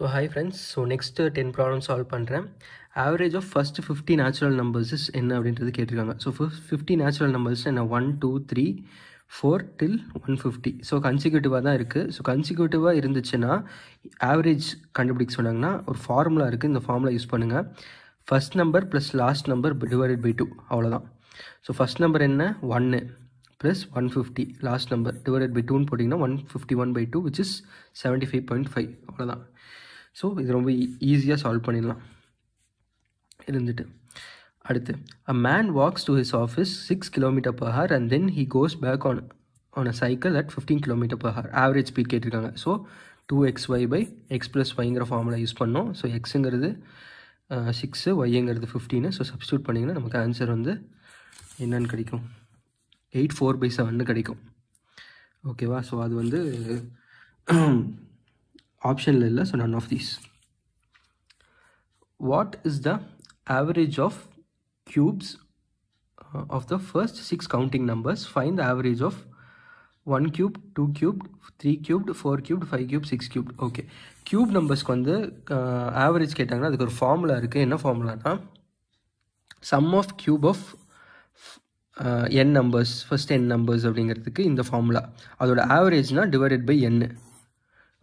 So hi friends so next ten problem solve பண்ணுறேன் average of first fifty natural numbers என்ன அப்படின்றது கேட்டிருக்காங்க so fifty natural numbers என்ன one two three four till one fifty so கன்சிக்யூட்டிவாக தான் இருக்குது so கன்சிக்யூட்டிவாக இருந்துச்சுன்னா ஆவரேஜ் கண்டுபிடிக்க சொன்னாங்கன்னா ஒரு ஃபார்முலா இருக்குது இந்த ஃபார்முலா யூஸ் பண்ணுங்கள் first number plus last number divided by two அவ்வளோதான் ஸோ ஃபஸ்ட் நம்பர் என்ன ஒன்று plus one fifty last number divided by டூன்னு போட்டிங்கன்னா one fifty one by two which is seventy five point five அவ்வளோதான் so இது ரொம்ப ஈஸியாக e-, சால்வ் பண்ணிடலாம் இருந்துட்டு அடுத்து a man walks to his office six kilometre per hour and then he goes back on on a cycle at fifteen kilometre per hour average speed கேட்டிருக்காங்க so two X Y by X plus ஒய்ங்கிற formula use பண்ணோம் so எக்ஸுங்கிறது six ஒய்யங்கிறது fifteen so substitute பண்ணிங்கன்னா நமக்கு answer வந்து என்னன்னு கிடைக்கும் எயிட் ஃபோர் பை செவன்னு கிடைக்கும் ஓகேவா ஸோ அது வந்து ஆப்ஷனில் இல்லை so none of these what is the average of cubes of the first six counting numbers fine the average of one cube two cube three cubed four cube five cube six cube okay cube நம்பர்ஸ்க்கு வந்து average uh, கேட்டாங்கன்னா அதுக்கு ஒரு formula இருக்குது என்ன ஃபார்முலானா sum of cube of N numbers first N numbers அப்படிங்கிறதுக்கு இந்த ஃபார்முலா அதோட ஆவரேஜ்னால் டிவைடட் பை என்னு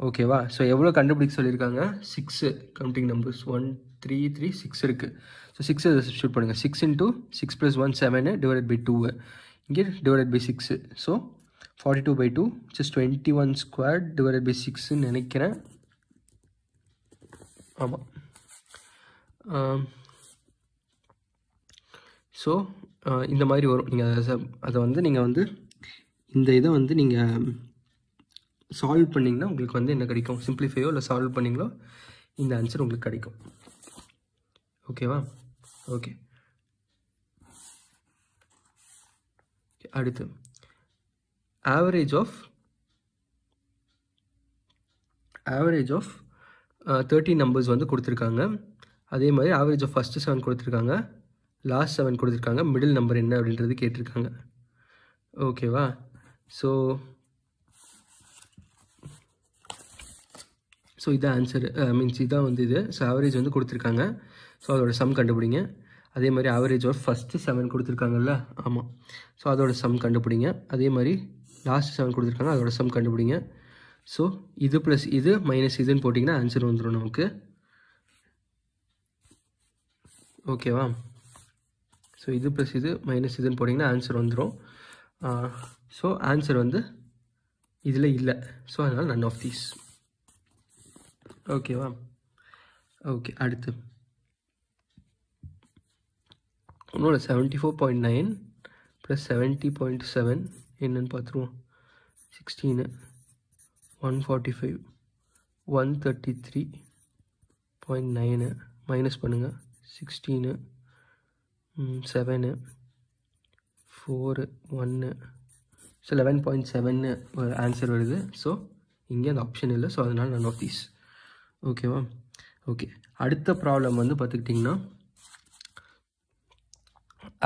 ஓகேவா ஸோ எவ்வளோ கண்டுபிடிக்க சொல்லியிருக்காங்க six counting numbers one three three six இருக்குது ஸோ சிக்ஸை ஷூட் பண்ணுங்கள் six into six plus one seven divide by two இங்கே divide by six so forty two by two just twenty one square divide by சிக்ஸ்ன்னு நினைக்கிறேன் ஆமாம் so இந்த மாதிரி வரும் நீங்கள் அதை அதை வந்து நீங்கள் வந்து இந்த இதை வந்து நீங்கள் சால்வ் பண்ணிங்கன்னா உங்களுக்கு வந்து என்ன கிடைக்கும் சிம்பிளிஃபையோ இல்லை சால்வ் பண்ணிங்களோ இந்த ஆன்சர் உங்களுக்கு கிடைக்கும் ஓகேவா ஓகே அடுத்து average of average of thirty numbers வந்து கொடுத்துருக்காங்க அதே மாதிரி ஆவரேஜ் ஆஃப் ஃபஸ்ட்டு செவன் கொடுத்துருக்காங்க லாஸ்ட் செவன் கொடுத்துருக்காங்க மிடில் நம்பர் என்ன அப்படின்றது கேட்டிருக்காங்க ஓகேவா ஸோ ஸோ இதான் ஆன்சர் ஐ மீன்ஸ் இதான் வந்து இது ஸோ ஆவரேஜ் வந்து கொடுத்துருக்காங்க ஸோ அதோடய சம் கண்டுபிடிங்க அதே மாதிரி ஆவரேஜ் ஒரு ஃபஸ்ட்டு செவன் கொடுத்துருக்காங்கல்ல ஆமாம் ஸோ அதோட சம் கண்டுபிடிங்க அதே மாதிரி லாஸ்ட் செவன் கொடுத்துருக்காங்க அதோட சம் கண்டுபிடிங்க ஸோ இது ப்ளஸ் இது மைனஸ் இதுன்னு போட்டிங்கன்னா ஆன்சர் வந்துடும் நமக்கு ஓகேவா ஸோ இது ப்ளஸ் இது மைனஸ் இதுன்னு போட்டிங்கன்னா ஆன்சர் வந்துடும் ஸோ uh, ஆன்சர் வந்து இதில் இல்லை ஸோ அதனால் நன் ஆஃப் தீஸ் ஓகேவா ஓகே அடுத்து ஒன்றோட seventy four point nine plus seventy point seven என்னன்னு பார்த்துருவோம் sixteen one forty five one thirty three point nine minus பண்ணுங்கள் சிக்ஸ்டீனு செவனு ஃபோரு ஒன்று ஸோ லெவன் பாயிண்ட் செவன்னு ஒரு ஆன்சர் வருது ஸோ இங்கே அந்த ஆப்ஷன் இல்லை ஸோ அதனால் நான் நோட்டீஸ் ஓகேவா ஓகே அடுத்த ப்ராப்ளம் வந்து பார்த்துக்கிட்டிங்கன்னா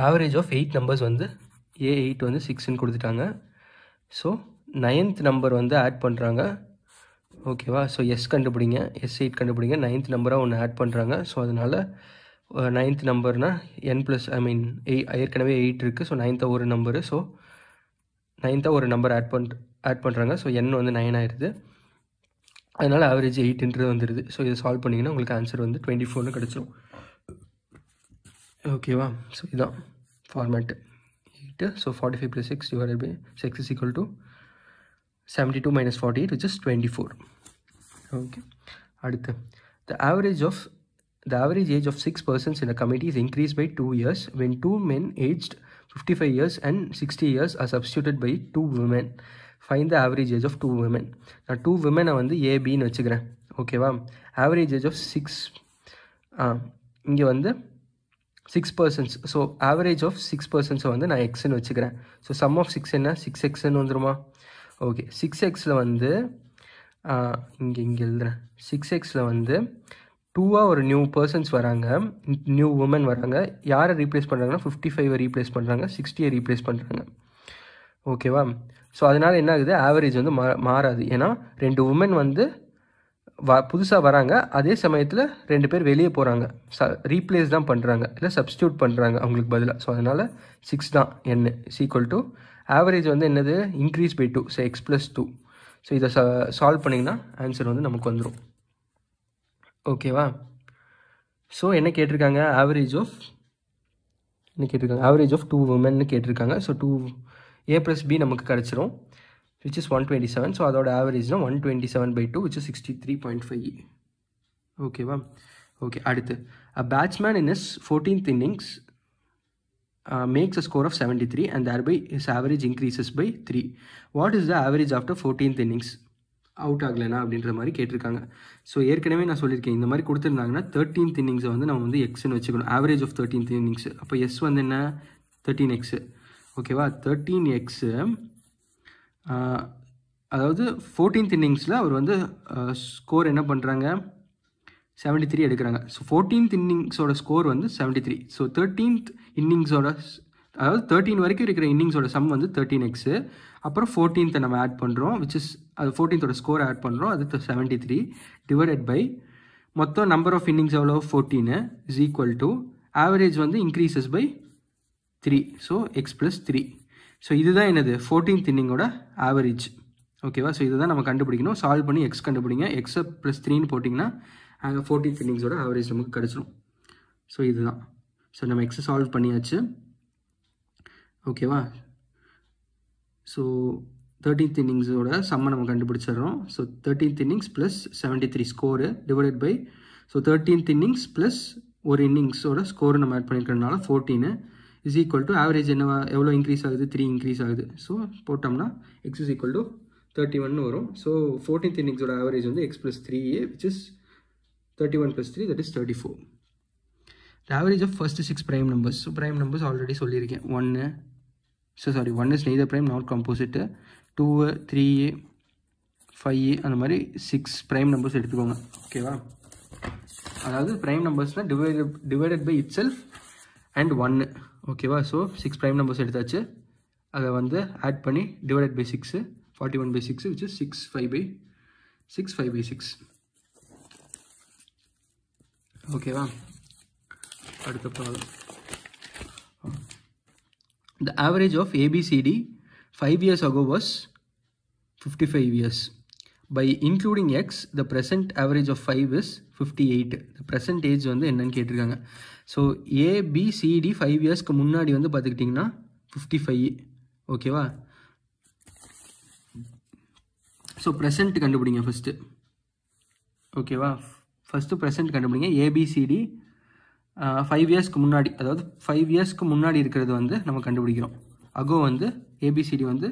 ஆவரேஜ் ஆஃப் எயிட் நம்பர்ஸ் வந்து ஏ எயிட் வந்து சிக்ஸ்ன்னு கொடுத்துட்டாங்க ஸோ நைன்த் நம்பர் வந்து ஆட் பண்ணுறாங்க ஓகேவா ஸோ எஸ் கண்டுபிடிங்க எஸ் எயிட் கண்டுபிடிங்க நைன்த் நம்பராக ஒன்று ஆட் பண்ணுறாங்க ஸோ அதனால் நைன்த் நம்பர்னால் என் ப்ளஸ் ஐ மீன் எய் ஏற்கனவே எயிட் இருக்குது ஸோ நைன்த்தாக ஒரு நம்பரு ஸோ நைன்த்தாக ஒரு நம்பர் ஆட் பண் ஆட் பண்ணுறாங்க ஸோ என் வந்து நைன் ஆயிடுது அதனால் ஆவரேஜ் எயிட்டுன்றது வந்துடுது ஸோ இதை சால்வ் பண்ணிங்கன்னா உங்களுக்கு ஆன்சர் வந்து டுவெண்ட்டி ஃபோர்னு கிடச்சிரும் ஓகேவா ஸோ இதுதான் format eight so forty five plus six your B six is equal to seventy two minus forty eight which is twenty four okay அடுத்து the average of the average age of six persons இந்த committee is increase by two years when two men aged fifty five years and 60 years are substituted by two women find the average age of two women நான் two விமனை வந்து ஏபின்னு வச்சுக்கிறேன் ஓகேவா average age of six ஆ இங்கே வந்து six persons so average of six பர்சன்ஸை வந்து நான் எக்ஸ்ன்னு வச்சுக்கிறேன் ஸோ சம் ஆஃப் சிக்ஸ் என்ன சிக்ஸ் எக்ஸ்ன்னு வந்துருமா ஓகே சிக்ஸ் எக்ஸில் வந்து இங்கே இங்கே எழுதுறேன் சிக்ஸ் எக்ஸில் வந்து டூவாக ஒரு நியூ பர்சன்ஸ் வராங்க நியூ உமன் வராங்க யாரை ரீப்ளேஸ் பண்ணுறாங்கன்னா ஃபிஃப்டி ஃபைவை ரீப்ளேஸ் பண்ணுறாங்க சிக்ஸ்டியை ரீப்ளேஸ் பண்ணுறாங்க ஓகேவா ஸோ அதனால் என்ன ஆகுது ஆவரேஜ் வந்து மா மாறாது ஏன்னா ரெண்டு உமன் வந்து வ புதுசாக வராங்க அதே சமயத்தில் ரெண்டு பேர் வெளியே போகிறாங்க ச ரீப்ளேஸ் தான் பண்ணுறாங்க இல்லை சப்ஸ்டியூட் பண்ணுறாங்க அவங்களுக்கு பதிலாக ஸோ அதனால் சிக்ஸ் தான் என்ன சீக்குவல் டு ஆவரேஜ் வந்து என்னது increase by two so X plus two so இதை ச சால்வ் பண்ணிங்கன்னா ஆன்சர் வந்து நமக்கு வந்துடும் ஓகேவா ஸோ என்ன கேட்டிருக்காங்க ஆவரேஜ் ஆஃப் என்ன கேட்டிருக்காங்க ஆவரேஜ் ஆஃப் டூ உமன் கேட்டிருக்காங்க so two A plus B நமக்கு கிடச்சிரும் which is one twenty seven so அதோட ஆவரேஜ்னால் one twenty seven by two which is sixty three point five ஓகேவா ஓகே அடுத்து a batsman in is fourteenth innings makes score of score three and thereby is average increases by three what is the average after fourteenth innings out ஆகலைனா அப்படின்ற மாதிரி கேட்டிருக்காங்க so ஏற்கனவே நான் சொல்லியிருக்கேன் இந்த மாதிரி கொடுத்துருந்தாங்கன்னா தேர்ட்டீன் இன்னிங்ஸை வந்து நம்ம வந்து எக்ஸ்னு வச்சுக்கணும் ஆவரேஜ் ஆஃப் தேர்ட்டீன் இன்னிங்ஸ் அப்போ எஸ் வந்து என்ன தேர்ட்டீன் எக்ஸு ஓகேவா தேர்ட்டீன் எக்ஸு அதாவது ஃபோர்டீன்த் இன்னிங்ஸில் அவர் வந்து ஸ்கோர் என்ன பண்ணுறாங்க செவன்ட்டி த்ரீ எடுக்கிறாங்க ஸோ ஃபோர்டீன்த் இன்னிங்ஸோட ஸ்கோர் வந்து செவன்ட்டி த்ரீ ஸோ தேர்ட்டீன்த் இன்னிங்ஸோட அதாவது தேர்ட்டின் வரைக்கும் இருக்கிற இன்னிங்ஸோட சம் வந்து தேர்ட்டின் எக்ஸு அப்புறம் ஃபோர்டீன்த்தை நம்ம ஆட் பண்ணுறோம் விச் இஸ் அது ஃபோர்டீன்த்தோட ஸ்கோர் ஆட் பண்ணுறோம் அது செவன்ட்டி த்ரீ டிவைடட் பை மொத்தம் நம்பர் ஆஃப் இன்னிங்ஸ் எவ்வளோ fourteen is equal to average வந்து increases by three so X plus three so இதுதான் என்னது ஃபோர்டீன்த் இன்னிங்கோட ஆவரேஜ் ஓகேவா ஸோ இதுதான் தான் நம்ம கண்டுபிடிக்கணும் சால்வ் பண்ணி எக்ஸ் கண்டுபிடிங்க எக்ஸ் ப்ளஸ் த்ரீன்னு போட்டிங்கன்னா ஃபோர்டீன்த் இன்னிங்ஸோட ஆவரேஜ் நமக்கு கிடச்சிரும் ஸோ இதுதான் ஸோ நம்ம எக்ஸை சால்வ் பண்ணியாச்சு ஓகேவா ஸோ தேர்ட்டீன்த் இன்னிங்ஸோட சம்மை நம்ம கண்டுபிடிச்சிடுறோம் so thirteenth innings plus seventy three score divided by so thirteenth innings plus ஒரு இன்னிங்ஸோட ஸ்கோர் நம்ம ஆட் பண்ணியிருக்கிறதுனால fourteen is equal to average என்னவா எவ்வளோ இன்க்ரீஸ் ஆகுது த்ரீ இன்க்ரீஸ் ஆகுது ஸோ போட்டோம்னா X is equal to thirty one வரும் ஸோ ஃபோர்டீன்த் இன்னிங்ஸோட ஆவரேஜ் வந்து X plus three ah which is thirty one plus three that is thirty four average of first six prime numbers so prime numbers already சொல்லியிருக்கேன் ஒன்று so sorry one is neither prime not composite two three five அந்த மாதிரி six prime numbers எடுத்துக்கோங்க ஓகேவா அதாவது prime நம்பர்ஸ்னால் divide divided by itself and ஒன்று ஓகேவா ஸோ சிக்ஸ் ப்ரைம் நம்பர்ஸ் எடுத்தாச்சு அதை வந்து ஆட் பண்ணி divided by six forty one by six which is six five by six five by six ஓகேவா அடுத்த problem the average of ABCD 5 years ago was 55 years. By including X, the present average of 5 is 58. The present age வந்து என்னன்னு கேட்டிருக்காங்க so ABCD five இயர்ஸ்க்கு முன்னாடி வந்து பார்த்துக்கிட்டிங்கன்னா fifty five ஓகேவா ஸோ ப்ரெசண்ட் கண்டுபிடிங்க ஃபஸ்ட்டு ஓகேவா ஃபஸ்ட்டு ப்ரெசண்ட் கண்டுபிடிங்க ஏபிசிடி ஃபைவ் இயர்ஸ்க்கு முன்னாடி அதாவது ஃபைவ் இயர்ஸ்க்கு முன்னாடி இருக்கிறது வந்து நம்ம கண்டுபிடிக்கிறோம் அகோ வந்து ஏபிசிடி வந்து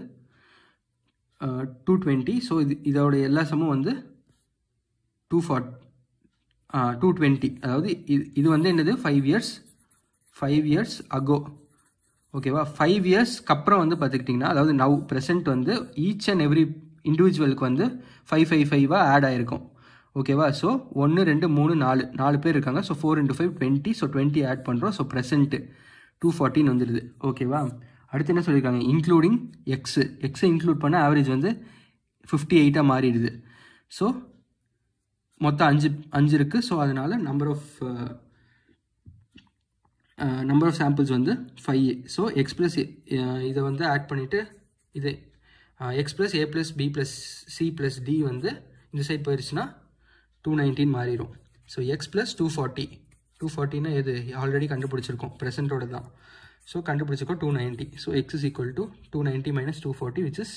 டூ டுவெண்ட்டி ஸோ இது இதோடைய எல்லா சமும் வந்து டூ ஃபார்ட் டூ டுவெண்ட்டி அதாவது இது இது வந்து என்னது five years five years ago ஓகேவா ஃபைவ் இயர்ஸ்க்கு அப்புறம் வந்து பார்த்துக்கிட்டிங்கன்னா அதாவது நவ் ப்ரெசென்ட் வந்து ஈச் அண்ட் எவ்ரி இண்டிவிஜுவலுக்கு வந்து ஃபைவ் ஃபைவ் ஃபைவாக ஆட் ஆகிருக்கும் ஓகேவா ஸோ ஒன்று ரெண்டு மூணு நாலு நாலு பேர் இருக்காங்க so four into five twenty so twenty add பண்ணுறோம் ஸோ ப்ரெசென்ட்டு டூ ஃபார்ட்டின்னு வந்துடுது ஓகேவா அடுத்து என்ன சொல்லியிருக்காங்க இன்க்ளூடிங் எக்ஸு எக்ஸை இன்க்ளூட் பண்ண ஆவரேஜ் வந்து ஃபிஃப்டி எயிட்டாக மாறிடுது ஸோ மொத்தம் அஞ்சு அஞ்சு இருக்குது ஸோ அதனால் number of number of samples வந்து ஃபைவ் ஸோ எக்ஸ் ப்ளஸ் இதை வந்து ஆட் பண்ணிவிட்டு இதே X plus A plus B plus C plus D வந்து இந்த சைட் போயிடுச்சுன்னா டூ நைன்டீன் மாறிடும் so X plus two forty two ஃபார்ட்டினா எது ஆல்ரெடி கண்டுபிடிச்சிருக்கோம் ப்ரெசென்ட்டோட தான் ஸோ கண்டுபிடிச்சிருக்கோம் two ninety so x is equal to two ninety minus two forty which is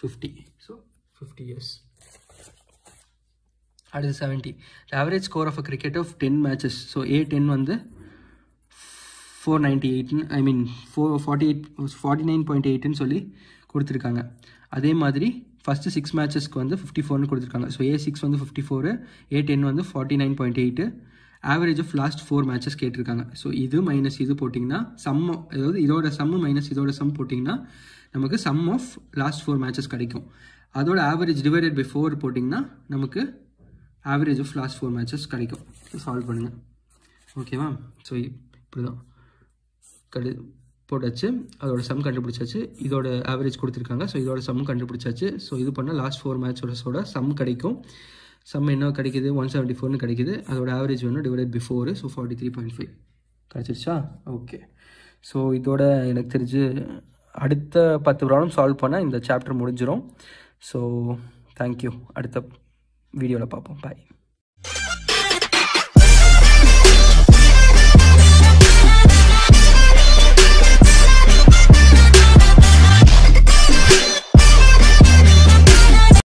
fifty so fifty years அடுத்து seventy the average score of a cricket of ten matches so a ten வந்து four ninety எயிட்னு I mean four forty eight forty nine point எயிட்னு சொல்லி கொடுத்துருக்காங்க அதே மாதிரி first six மேட்சஸ்க்கு வந்து fifty ஃபோர்னு கொடுத்துருக்காங்க ஸோ ஏ சிக்ஸ் வந்து ஃபிஃப்டி ஃபோர் ஏ டென் வந்து forty nine point eight average of last four matches கேட்டிருக்காங்க ஸோ இது மைனஸ் இது போட்டிங்கன்னா சம் அதாவது இதோட சம்மு மைனஸ் இதோட சம் போட்டிங்கன்னா நமக்கு sum of last four matches கிடைக்கும் அதோட ஆவரேஜ் டிவைடட் பை ஃபோர் போட்டிங்கன்னா நமக்கு average of last four matches கிடைக்கும் சால்வ் பண்ணுங்கள் ஓகேவா ஸோ இப்படி தான் கடு போட்டாச்சு அதோட சம் கண்டுபிடிச்சாச்சு இதோட ஆவரேஜ் கொடுத்துருக்காங்க ஸோ இதோட சம் கண்டுபிடிச்சாச்சு ஸோ இது பண்ணால் லாஸ்ட் ஃபோர் மேட்சோட சம் கிடைக்கும் சம் என்ன கிடைக்குது ஒன் செவன்ட்டி ஃபோர்னு கிடைக்குது அதோட ஆவரேஜ் வேணும் divided by four so forty three point five கிடச்சிருச்சா ஓகே ஸோ இதோட எனக்கு தெரிஞ்சு அடுத்த பத்து ப்ராப்ளம் சால்வ் பண்ணால் இந்த சாப்டர் முடிஞ்சிடும் ஸோ தேங்க்யூ அடுத்த வீடியோவில் பார்ப்போம் பாய்